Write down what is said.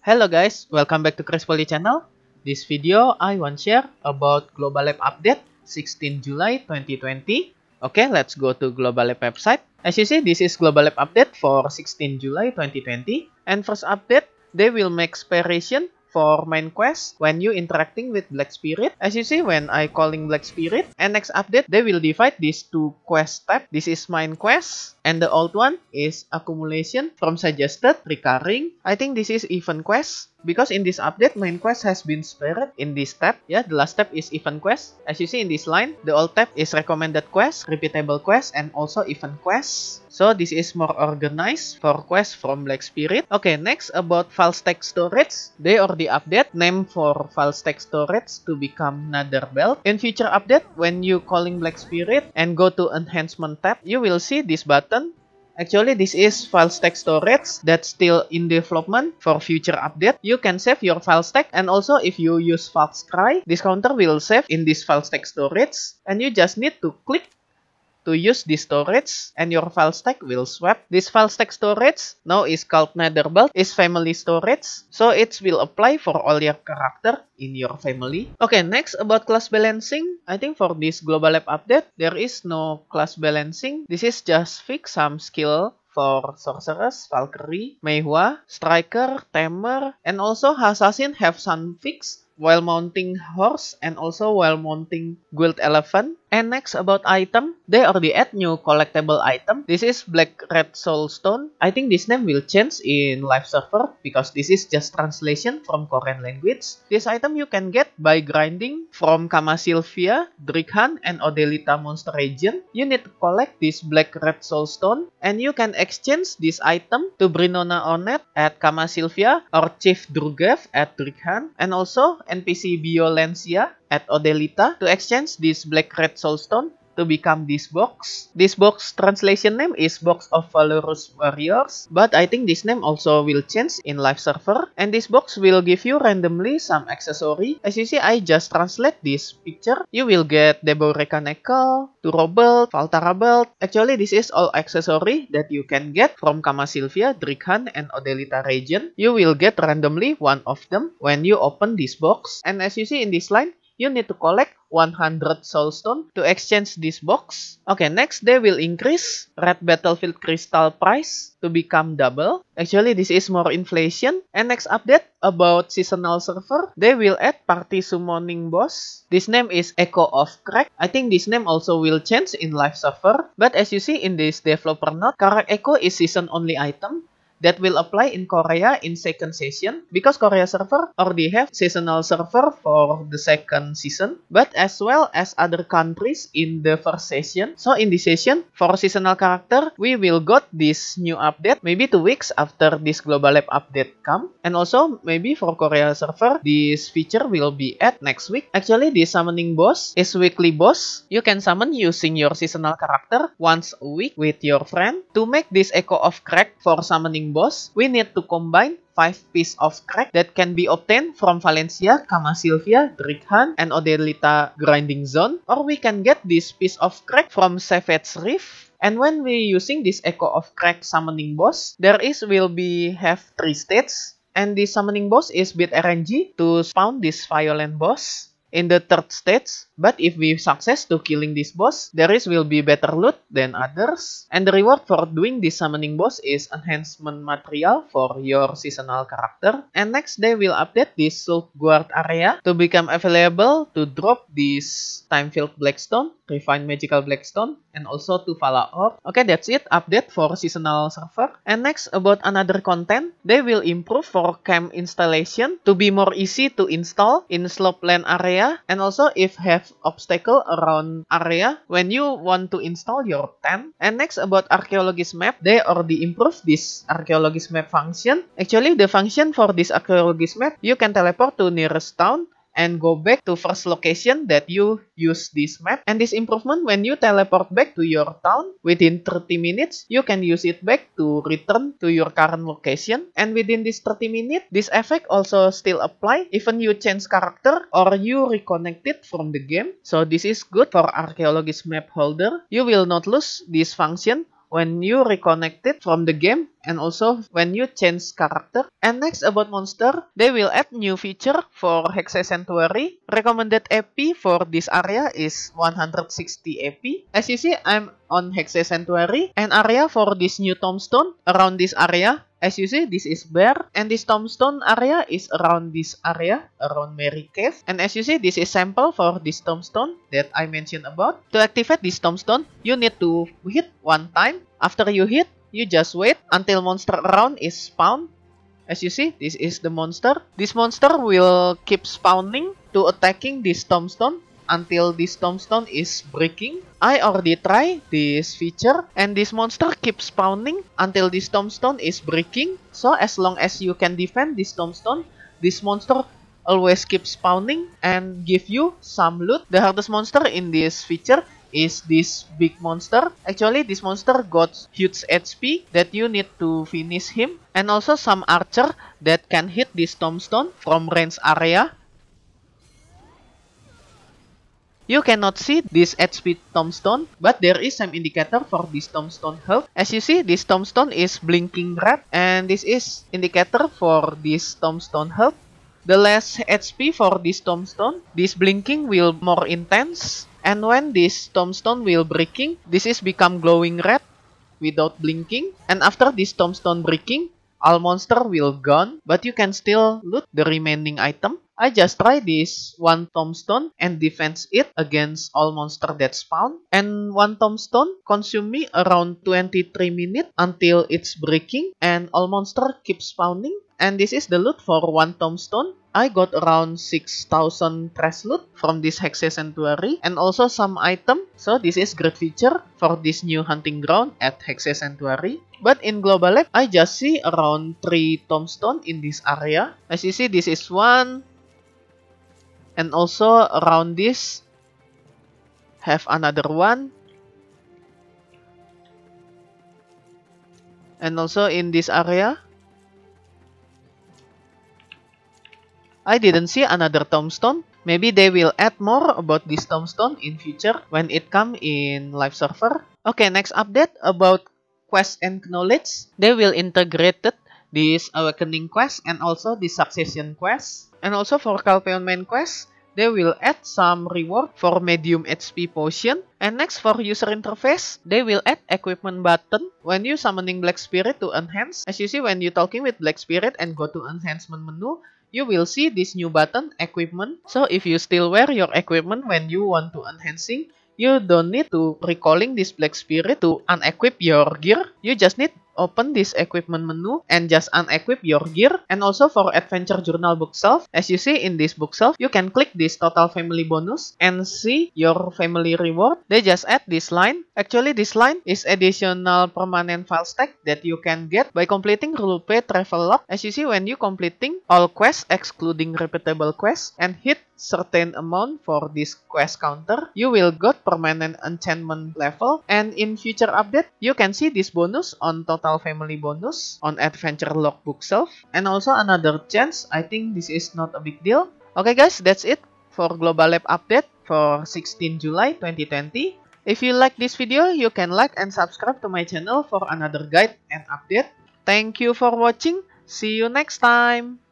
Hello guys, welcome back to Chris Poly channel. This video I want share about Global Lab update 16 July 2020. Okay, let's go to Global Lab website. As you see, this is Global Lab update for 16 July 2020. And first update, they will make sparation for main quest when you interacting with Black Spirit. As you see, when I calling Black Spirit, and next update, they will divide these two quest tab. This is main quest and the old one is accumulation from suggested, recurring. I think this is event quest because in this update main quest has been spared in this tab yeah the last tab is event quest as you see in this line the old tab is recommended quest repeatable quest and also event quest so this is more organized for quest from black spirit okay next about file stack storage they already update name for file stack storage to become nether belt in future update when you calling black spirit and go to enhancement tab you will see this button Actually, this is file stack storage that's still in development for future update. You can save your file stack and also if you use FastCry, this counter will save in this file stack storage and you just need to click To use this storage and your file stack will swap. This file stack storage now is called Netherbelt is family storage, so it will apply for all your character in your family. Okay, next about class balancing. I think for this global app update, there is no class balancing. This is just fix some skill for Sorceress, Valkyrie, Meihua, Striker, Tamer, and also Assassin have some fix while mounting horse and also while mounting guild elephant And next about item, they already add new collectible item. This is Black Red Soul Stone. I think this name will change in live server because this is just translation from Korean language. This item you can get by grinding from Kama Sylvia, Drikhan, and Odelita Monster Region. You need to collect this Black Red Soul Stone and you can exchange this item to Brinona Onet at Kama Sylvia or Chief Drugev at Drikhan and also NPC Biolencia at Odelita to exchange this black red soulstone to become this box. This box translation name is Box of Valorous Warriors, but I think this name also will change in live server. And this box will give you randomly some accessory. As you see, I just translate this picture. You will get Deboreka Neckel, Turo Belt, Valtara Belt. Actually, this is all accessory that you can get from Kama Sylvia, Drikhan, and Odelita region. You will get randomly one of them when you open this box. And as you see in this line, you need to collect 100 soulstone to exchange this box. Okay, next they will increase red battlefield crystal price to become double. Actually, this is more inflation. And next update about seasonal server, they will add party summoning boss. This name is Echo of Crack. I think this name also will change in live server. But as you see in this developer note, Karak Echo is season only item that will apply in Korea in second session because Korea server already have seasonal server for the second season but as well as other countries in the first session. So in this session for seasonal character we will got this new update maybe two weeks after this global lab update come and also maybe for Korea server this feature will be at next week. Actually this summoning boss is weekly boss. You can summon using your seasonal character once a week with your friend to make this echo of crack for summoning boss, we need to combine five piece of crack that can be obtained from Valencia, Kama Silvia, Drickhan, and Odelita grinding zone, or we can get this piece of crack from Savage Reef. And when we using this Echo of Crack summoning boss, there is will be have three states, and the summoning boss is bit RNG to spawn this violent boss. in the third stage, but if we success to killing this boss, there is will be better loot than others, and the reward for doing this summoning boss is enhancement material for your seasonal character, and next they will update this soul Guard area to become available to drop this Timefield Blackstone, Refined Magical Blackstone, and also to Vala Orb. Okay, that's it, update for seasonal server. And next, about another content, they will improve for camp installation to be more easy to install in slope land area area and also if have obstacle around area when you want to install your tent. And next about archaeologist map, they already improve this archaeologist map function. Actually, the function for this archaeologist map, you can teleport to nearest town and go back to first location that you use this map. And this improvement, when you teleport back to your town within 30 minutes, you can use it back to return to your current location. And within this 30 minutes, this effect also still apply even you change character or you reconnect it from the game. So this is good for archaeologist map holder. You will not lose this function when you reconnect it from the game and also when you change character. And next about monster, they will add new feature for Hexa Sanctuary. Recommended AP for this area is 160 AP. As you see, I'm on Hexa Sanctuary and area for this new tombstone around this area As you see, this is bear and this tombstone area is around this area, around Mary Cave. And as you see, this is sample for this tombstone that I mentioned about. To activate this tombstone, you need to hit one time. After you hit, you just wait until monster around is spawned. As you see, this is the monster. This monster will keep spawning to attacking this tombstone until this tombstone is breaking. I already try this feature and this monster keeps spawning until this tombstone is breaking. So as long as you can defend this tombstone, this monster always keeps spawning and give you some loot. The hardest monster in this feature is this big monster. Actually, this monster got huge HP that you need to finish him. And also some archer that can hit this tombstone from range area. You cannot see this HP tombstone, but there is some indicator for this tombstone health. As you see, this tombstone is blinking red, and this is indicator for this tombstone health. The less HP for this tombstone, this blinking will more intense, and when this tombstone will breaking, this is become glowing red without blinking, and after this tombstone breaking, all monster will gone, but you can still loot the remaining item. I just try this. One tombstone and defense it against all monster that spawn. And one tombstone consume me around 23 minutes until it's breaking and all monster keeps spawning. And this is the loot for one tombstone. I got around 6000 trash loot from this Hexe Sanctuary and also some item. So this is great feature for this new hunting ground at Hexe Sanctuary. But in Global Lab, I just see around 3 tombstone in this area. As you see, this is 1, and also around this have another one and also in this area I didn't see another tombstone maybe they will add more about this tombstone in future when it come in live server okay next update about quest and knowledge they will integrate it this Awakening quest and also the Succession quest. And also for Calpheon main quest, they will add some reward for medium HP potion. And next for user interface, they will add equipment button when you summoning Black Spirit to enhance. As you see when you talking with Black Spirit and go to enhancement menu, you will see this new button equipment. So if you still wear your equipment when you want to enhancing, you don't need to recalling this Black Spirit to unequip your gear. You just need open this equipment menu and just unequip your gear. And also for Adventure Journal bookshelf, as you see in this bookshelf, you can click this total family bonus and see your family reward. They just add this line. Actually, this line is additional permanent file stack that you can get by completing Rupe Travel Log. As you see, when you completing all quests excluding repeatable quests and hit certain amount for this quest counter, you will get permanent enchantment level. And in future update, you can see this bonus on total total family bonus on Adventure Logbook Self. And also another chance, I think this is not a big deal. Okay guys, that's it for Global Lab Update for 16 July 2020. If you like this video, you can like and subscribe to my channel for another guide and update. Thank you for watching. See you next time.